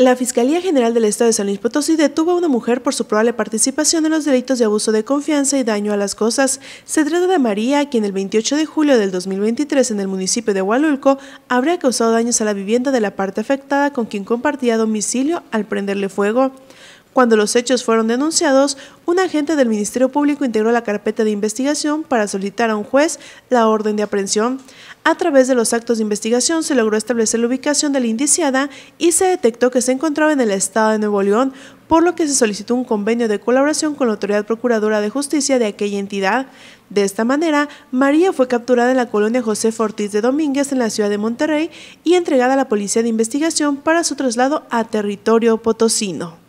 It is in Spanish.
La Fiscalía General del Estado de San Luis Potosí detuvo a una mujer por su probable participación en los delitos de abuso de confianza y daño a las cosas. Se trata de María, quien el 28 de julio del 2023 en el municipio de Hualulco habría causado daños a la vivienda de la parte afectada con quien compartía domicilio al prenderle fuego. Cuando los hechos fueron denunciados, un agente del Ministerio Público integró la carpeta de investigación para solicitar a un juez la orden de aprehensión. A través de los actos de investigación se logró establecer la ubicación de la indiciada y se detectó que se encontraba en el estado de Nuevo León, por lo que se solicitó un convenio de colaboración con la Autoridad Procuradora de Justicia de aquella entidad. De esta manera, María fue capturada en la colonia José Ortiz de Domínguez en la ciudad de Monterrey y entregada a la Policía de Investigación para su traslado a territorio potosino.